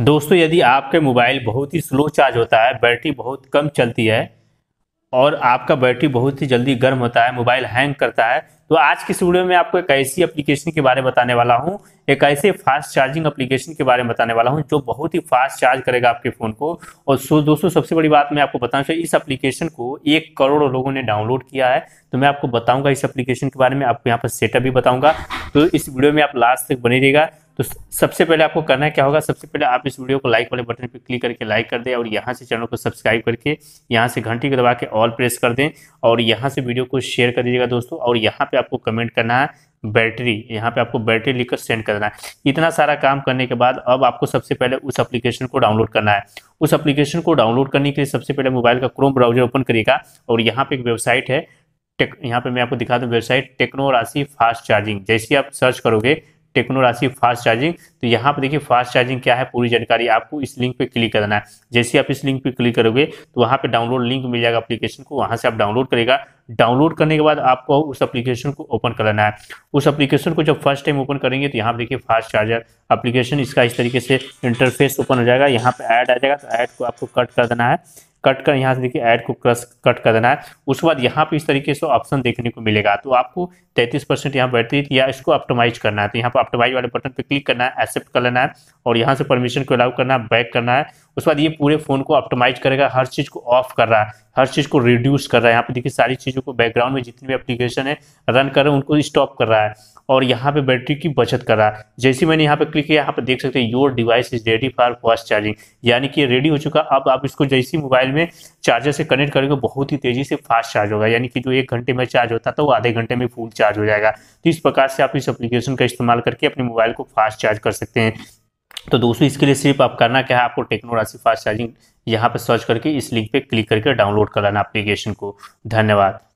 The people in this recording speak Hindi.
दोस्तों यदि आपके मोबाइल बहुत ही स्लो चार्ज होता है बैटरी बहुत कम चलती है और आपका बैटरी बहुत ही जल्दी गर्म होता है मोबाइल हैंग करता है तो आज की इस वीडियो में आपको एक ऐसी एप्लीकेशन के बारे में बताने वाला हूँ एक ऐसे फास्ट चार्जिंग एप्लीकेशन के बारे में बताने वाला हूँ जो बहुत ही फास्ट चार्ज करेगा आपके फ़ोन को और सो दोस्तों सबसे बड़ी बात मैं आपको बताना चाहिए इस एप्लीकेशन को एक करोड़ लोगों ने डाउनलोड किया है तो मैं आपको बताऊंगा इस अप्लीकेशन के बारे में आपको यहाँ पर सेटअप भी बताऊंगा तो इस वीडियो में आप लास्ट तक बने रहेगा तो सबसे पहले आपको करना है क्या होगा सबसे पहले आप इस वीडियो को लाइक वाले बटन पर क्लिक करके लाइक कर दें और यहाँ से चैनल को सब्सक्राइब करके यहाँ से घंटी को दबा के ऑल प्रेस कर दें और यहाँ से वीडियो को शेयर कर दीजिएगा दोस्तों और यहाँ पे आपको कमेंट करना है बैटरी यहाँ पे आपको बैटरी लिखकर सेंड करना है इतना सारा काम करने के बाद अब आपको सबसे पहले उस एप्लीकेशन को डाउनलोड करना है उस एप्लीकेशन को डाउनलोड करने के लिए सबसे पहले मोबाइल का क्रोम ब्राउजर ओपन करिएगा और यहाँ पे एक वेबसाइट है टेक यहाँ पे मैं आपको दिखा दूँ website techno Rashi fast charging जैसे आप सर्च करोगे टेक्नो राशि फास्ट चार्जिंग तो यहाँ पर देखिए फास्ट चार्जिंग क्या है पूरी जानकारी आपको इस लिंक पे क्लिक करना है जैसे आप इस लिंक पे क्लिक करोगे तो वहाँ पे डाउनलोड लिंक मिल जाएगा एप्लीकेशन को वहाँ से आप डाउनलोड करेगा डाउनलोड करने के बाद आपको उस एप्लीकेशन को ओपन करना है उस एप्लीकेशन को जब फर्स्ट टाइम ओपन करेंगे तो यहाँ पर देखिए फास्ट चार्जर एप्लीकेशन इसका इस तरीके से इंटरफेस ओपन हो जाएगा यहाँ पर ऐड आ जाएगा तो ऐड को आपको कट कर देना है कट कर यहाँ से देखिए ऐड को क्रस कट कर देना है उसके बाद यहाँ पे इस तरीके से ऑप्शन देखने को मिलेगा तो आपको 33 परसेंट यहाँ है या इसको ऑप्टोमाइज करना है तो यहाँ पर ऑप्टोमाइज वाले बटन पे क्लिक करना है एक्सेप्ट कर लेना है और यहाँ से परमिशन को अलाउ करना है बैक करना है उसके बाद ये पूरे फ़ोन को ऑप्टोमाइज करेगा हर चीज़ को ऑफ कर रहा है हर चीज़ को रिड्यूस कर रहा है यहाँ पे देखिए सारी चीज़ों को बैकग्राउंड में जितनी भी एप्लीकेशन है रन कर रहे हैं उनको स्टॉप कर रहा है और यहाँ पे बैटरी की बचत कर रहा है जैसे मैंने यहाँ पे क्लिक किया यहाँ पे देख सकते हैं your device is ready for fast charging यानी कि रेडी हो चुका अब आप इसको जैसे मोबाइल में चार्जर से कनेक्ट करेंगे बहुत ही तेज़ी से फास्ट चार्ज होगा यानी कि जो एक घंटे में चार्ज होता था वो आधे घंटे में फुल चार्ज हो जाएगा तो इस प्रकार से आप इस एप्लीकेशन का इस्तेमाल करके अपने मोबाइल को फास्ट चार्ज कर सकते हैं तो दोस्तों इसके लिए सिर्फ आप करना क्या है आपको टेक्नो राशि फास्ट चार्जिंग यहाँ पर सर्च करके इस लिंक पे क्लिक करके डाउनलोड कर लाना एप्लीकेशन को धन्यवाद